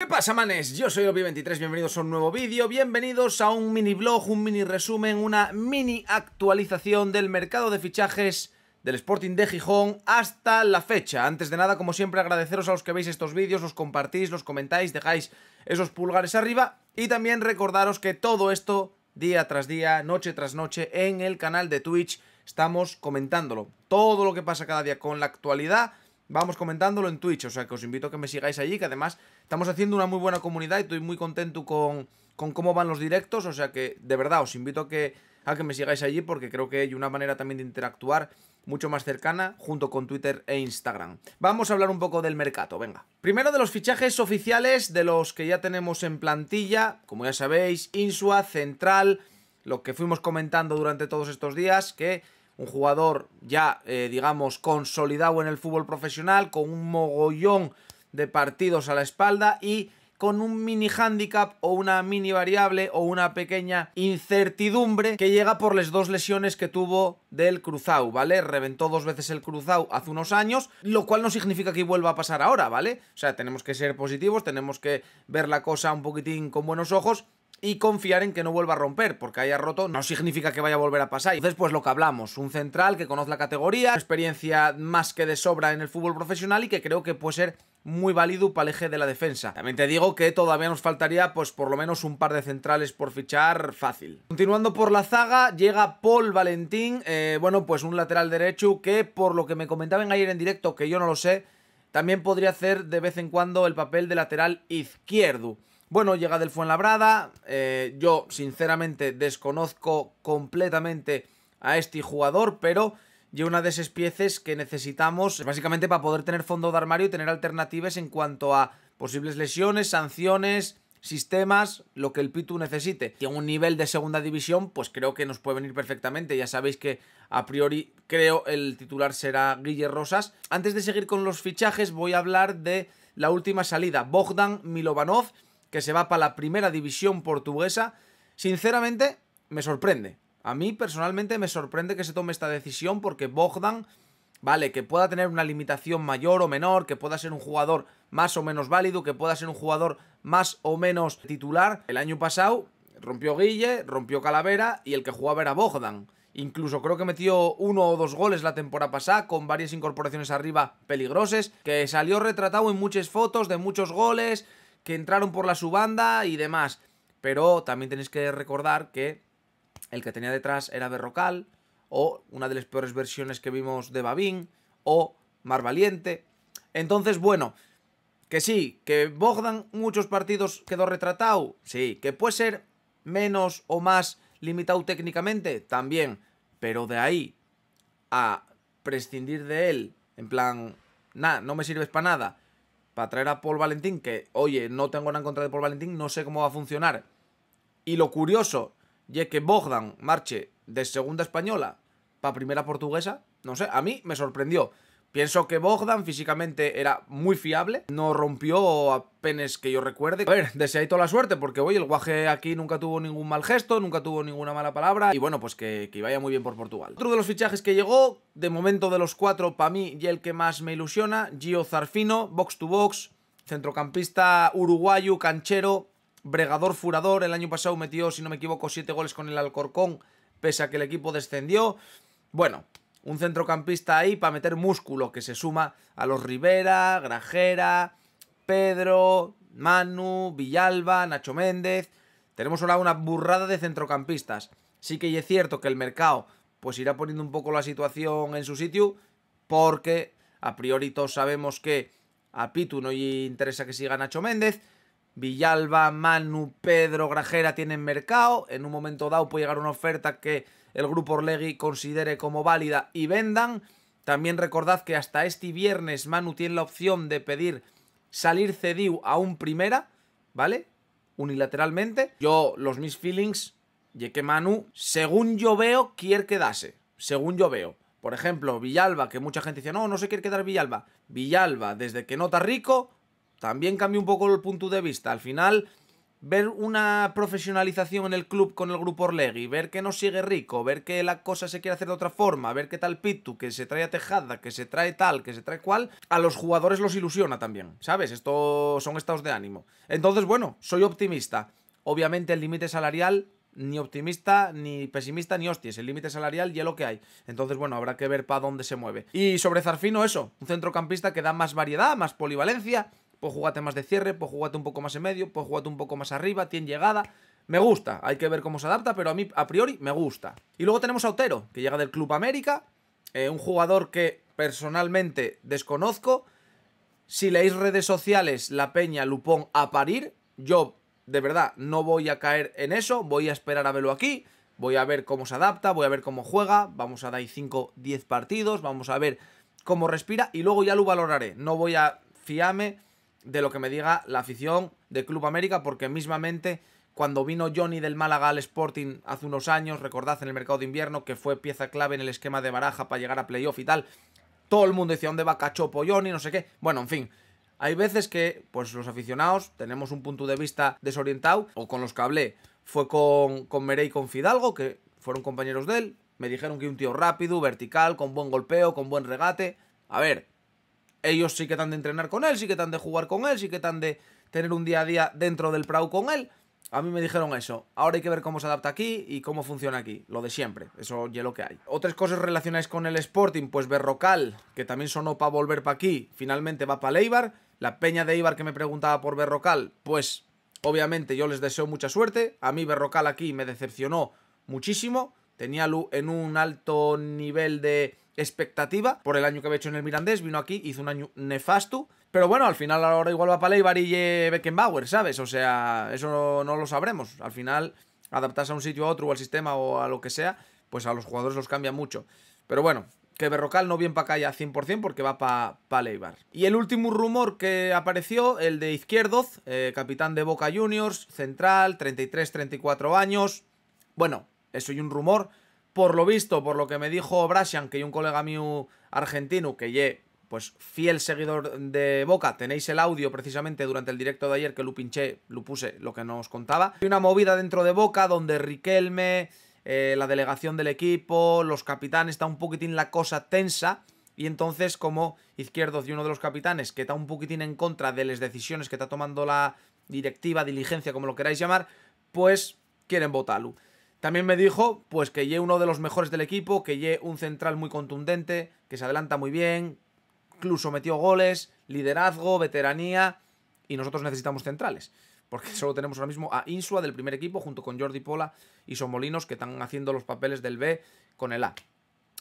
¿Qué pasa, manes? Yo soy Obi23, bienvenidos a un nuevo vídeo, bienvenidos a un mini blog, un mini resumen, una mini actualización del mercado de fichajes del Sporting de Gijón hasta la fecha. Antes de nada, como siempre, agradeceros a los que veis estos vídeos, los compartís, los comentáis, dejáis esos pulgares arriba y también recordaros que todo esto, día tras día, noche tras noche, en el canal de Twitch estamos comentándolo. Todo lo que pasa cada día con la actualidad vamos comentándolo en Twitch, o sea que os invito a que me sigáis allí, que además estamos haciendo una muy buena comunidad y estoy muy contento con, cómo van los directos, o sea que de verdad os invito a que, a que me sigáis allí porque creo que hay una manera también de interactuar mucho más cercana junto con Twitter e Instagram. Vamos a hablar un poco del mercado, venga. Primero de los fichajes oficiales de los que ya tenemos en plantilla, como ya sabéis, Insua, Central, lo que fuimos comentando durante todos estos días, que un jugador ya, eh, digamos, consolidado en el fútbol profesional, con un mogollón de partidos a la espalda y con un mini handicap o una mini variable o una pequeña incertidumbre que llega por las dos lesiones que tuvo del cruzado, ¿vale? Reventó dos veces el cruzado hace unos años, lo cual no significa que vuelva a pasar ahora, ¿vale? O sea, tenemos que ser positivos, tenemos que ver la cosa un poquitín con buenos ojos y confiar en que no vuelva a romper, porque haya roto no significa que vaya a volver a pasar. Entonces, pues lo que hablamos, un central que conoce la categoría, experiencia más que de sobra en el fútbol profesional y que creo que puede ser muy válido para el eje de la defensa. También te digo que todavía nos faltaría pues por lo menos un par de centrales por fichar fácil. Continuando por la zaga, llega Paul Valentín, eh, bueno pues un lateral derecho que por lo que me comentaban ayer en directo, que yo no lo sé, también podría hacer de vez en cuando el papel de lateral izquierdo. Bueno, llega del Fuenlabrada. Eh, yo, sinceramente, desconozco completamente a este jugador, pero lleva una de esas piezas que necesitamos básicamente para poder tener fondo de armario y tener alternativas en cuanto a posibles lesiones, sanciones, sistemas, lo que el Pitu necesite. Y en un nivel de segunda división, pues creo que nos puede venir perfectamente. Ya sabéis que a priori creo el titular será Guille Rosas. Antes de seguir con los fichajes, voy a hablar de la última salida. Bogdan Milovanov que se va para la primera división portuguesa, sinceramente me sorprende. A mí personalmente me sorprende que se tome esta decisión porque Bogdan, vale, que pueda tener una limitación mayor o menor, que pueda ser un jugador más o menos válido, que pueda ser un jugador más o menos titular. El año pasado rompió Guille, rompió Calavera y el que jugaba era Bogdan. Incluso creo que metió uno o dos goles la temporada pasada con varias incorporaciones arriba peligrosas, que salió retratado en muchas fotos de muchos goles, que entraron por la subanda y demás. Pero también tenéis que recordar que el que tenía detrás era Berrocal, o una de las peores versiones que vimos de Babín, o Marvaliente, Entonces, bueno, que sí, que Bogdan muchos partidos quedó retratado, sí, que puede ser menos o más limitado técnicamente, también, pero de ahí a prescindir de él, en plan, nada, no me sirves para nada, para traer a Paul Valentín, que oye, no tengo nada en contra de Paul Valentín, no sé cómo va a funcionar. Y lo curioso, y es que Bogdan marche de segunda española para primera portuguesa, no sé, a mí me sorprendió. Pienso que Bogdan físicamente era muy fiable, no rompió apenas que yo recuerde. A ver, deseáis toda la suerte porque, hoy el guaje aquí nunca tuvo ningún mal gesto, nunca tuvo ninguna mala palabra y bueno, pues que, que vaya muy bien por Portugal. Otro de los fichajes que llegó, de momento de los cuatro, para mí y el que más me ilusiona, Gio Zarfino, box to box, centrocampista uruguayo, canchero, bregador, furador. El año pasado metió, si no me equivoco, siete goles con el Alcorcón, pese a que el equipo descendió. Bueno, un centrocampista ahí para meter músculo que se suma a los Rivera, Grajera, Pedro, Manu, Villalba, Nacho Méndez. Tenemos ahora una burrada de centrocampistas. Sí que es cierto que el mercado pues irá poniendo un poco la situación en su sitio porque a priori todos sabemos que a Pitu no le interesa que siga Nacho Méndez Villalba, Manu, Pedro, Grajera tienen mercado. En un momento dado puede llegar una oferta que el grupo Orlegui considere como válida y vendan. También recordad que hasta este viernes Manu tiene la opción de pedir salir cedido a un primera, ¿vale? Unilateralmente. Yo, los mis feelings, y que Manu, según yo veo, quiere quedarse. Según yo veo. Por ejemplo, Villalba, que mucha gente dice, no, no se quiere quedar Villalba. Villalba, desde que está rico, también cambia un poco el punto de vista. Al final, ver una profesionalización en el club con el grupo orlegi ver que no sigue rico, ver que la cosa se quiere hacer de otra forma, ver que tal Pitu, que se trae a Tejada, que se trae tal, que se trae cual, a los jugadores los ilusiona también, ¿sabes? Estos son estados de ánimo. Entonces, bueno, soy optimista. Obviamente el límite salarial ni optimista, ni pesimista, ni hostias. El límite salarial ya lo que hay. Entonces, bueno, habrá que ver para dónde se mueve. Y sobre Zarfino, eso. Un centrocampista que da más variedad, más polivalencia, pues jugate más de cierre, pues jugate un poco más en medio, pues jugate un poco más arriba, tiene llegada. Me gusta, hay que ver cómo se adapta, pero a mí a priori me gusta. Y luego tenemos a Otero, que llega del Club América, eh, un jugador que personalmente desconozco. Si leéis redes sociales, La Peña, Lupón, a parir, yo de verdad no voy a caer en eso, voy a esperar a verlo aquí, voy a ver cómo se adapta, voy a ver cómo juega, vamos a dar 5, 10 partidos, vamos a ver cómo respira y luego ya lo valoraré, no voy a fiarme de lo que me diga la afición de Club América, porque mismamente cuando vino Johnny del Málaga al Sporting hace unos años, recordad en el mercado de invierno, que fue pieza clave en el esquema de baraja para llegar a playoff y tal, todo el mundo decía, ¿dónde va Cachopo Johnny? No sé qué. Bueno, en fin, hay veces que pues los aficionados tenemos un punto de vista desorientado, o con los que hablé fue con, con Merey y con Fidalgo, que fueron compañeros de él, me dijeron que un tío rápido, vertical, con buen golpeo, con buen regate. A ver, ellos sí que tan de entrenar con él, sí que tan de jugar con él, sí que tan de tener un día a día dentro del Prau con él. A mí me dijeron eso. Ahora hay que ver cómo se adapta aquí y cómo funciona aquí. Lo de siempre. Eso ya lo que hay. Otras cosas relacionadas con el Sporting. Pues Berrocal, que también sonó para volver para aquí, finalmente va para Leibar. La peña de ibar que me preguntaba por Berrocal, pues obviamente yo les deseo mucha suerte. A mí Berrocal aquí me decepcionó muchísimo. Tenía en un alto nivel de expectativa por el año que había hecho en el Mirandés, vino aquí, hizo un año nefasto, pero bueno, al final ahora igual va para Leibar y Beckenbauer, ¿sabes? O sea, eso no, lo sabremos. Al final, adaptarse a un sitio a otro o al sistema o a lo que sea, pues a los jugadores los cambia mucho. Pero bueno, que Berrocal no viene para acá ya 100% porque va para Leibar. Y el último rumor que apareció, el de Izquierdoz, eh, capitán de Boca Juniors, central, 33-34 años. Bueno, eso y un rumor, por lo visto, por lo que me dijo Brasian, que hay un colega mío argentino, que ye, pues fiel seguidor de Boca, tenéis el audio precisamente durante el directo de ayer que lo pinché, lo puse, lo que nos contaba. Hay una movida dentro de Boca donde Riquelme, eh, la delegación del equipo, los capitanes, está un poquitín la cosa tensa. Y entonces, como Izquierdos de uno de los capitanes, que está un poquitín en contra de las decisiones que está tomando la directiva, diligencia, como lo queráis llamar, pues quieren votarlo. También me dijo, pues que ye uno de los mejores del equipo, que ye un central muy contundente, que se adelanta muy bien, incluso metió goles, liderazgo, veteranía, y nosotros necesitamos centrales. Porque solo tenemos ahora mismo a Insua del primer equipo, junto con Jordi Pola y Somolinos, que están haciendo los papeles del B con el A.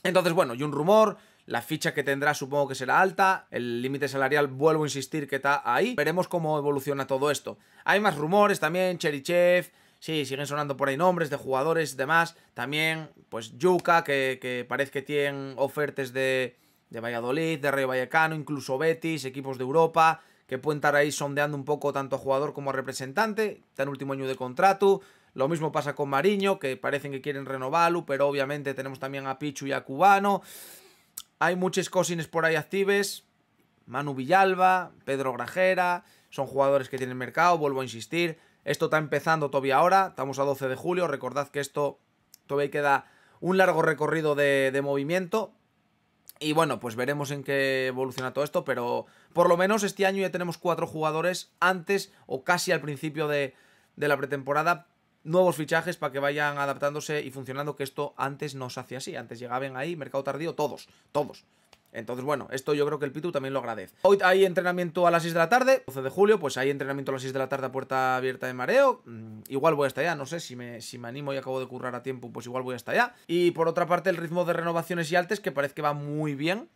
Entonces, bueno, y un rumor, la ficha que tendrá supongo que será alta, el límite salarial vuelvo a insistir que está ahí. Veremos cómo evoluciona todo esto. Hay más rumores también, Cherichev, Sí, siguen sonando por ahí nombres de jugadores, demás. También, pues, Yuka, que, parece que tienen ofertas de, Valladolid, de Rayo Vallecano, incluso Betis, equipos de Europa, que pueden estar ahí sondeando un poco tanto a jugador como a representante. Está en último año de contrato. Lo mismo pasa con Mariño, que parecen que quieren renovarlo, pero obviamente tenemos también a Pichu y a Cubano. Hay muchas cosines por ahí actives. Manu Villalba, Pedro Grajera, son jugadores que tienen mercado, vuelvo a insistir. Esto está empezando todavía ahora, estamos a 12 de julio, recordad que esto todavía queda un largo recorrido de, movimiento, y bueno, pues veremos en qué evoluciona todo esto, pero por lo menos este año ya tenemos cuatro jugadores antes o casi al principio de, de la pretemporada, nuevos fichajes para que vayan adaptándose y funcionando, que esto antes no se hacía así, antes llegaban ahí, mercado tardío, todos, todos. Entonces, bueno, esto yo creo que el Pitu también lo agradece. Hoy hay entrenamiento a las 6 de la tarde, 12 de julio, pues hay entrenamiento a las 6 de la tarde a puerta abierta de mareo. Mm, igual voy hasta allá, no sé, si me, si me animo y acabo de currar a tiempo, pues igual voy hasta allá. Y por otra parte, el ritmo de renovaciones y altes, que parece que va muy bien.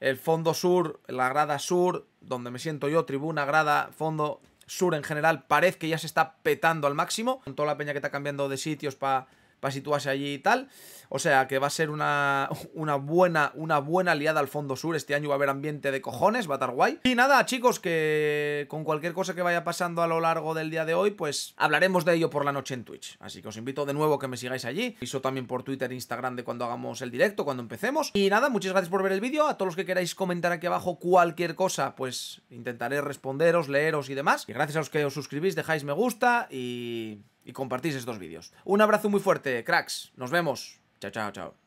El fondo sur, la grada sur, donde me siento yo, tribuna, grada, fondo sur en general, parece que ya se está petando al máximo. Con toda la peña que está cambiando de sitios para para situarse allí y tal. O sea que va a ser una, una, buena, una buena al fondo sur. Este año va a haber ambiente de cojones, va a estar guay. Y nada, chicos, que con cualquier cosa que vaya pasando a lo largo del día de hoy, pues hablaremos de ello por la noche en Twitch. Así que os invito de nuevo que me sigáis allí. Eso también por Twitter e Instagram de cuando hagamos el directo, cuando empecemos. Y nada, muchas gracias por ver el vídeo. A todos los que queráis comentar aquí abajo cualquier cosa, pues intentaré responderos, leeros y demás. Y gracias a los que os suscribís, dejáis me gusta y y compartís estos vídeos. Un abrazo muy fuerte, cracks. Nos vemos. Chao, chao, chao.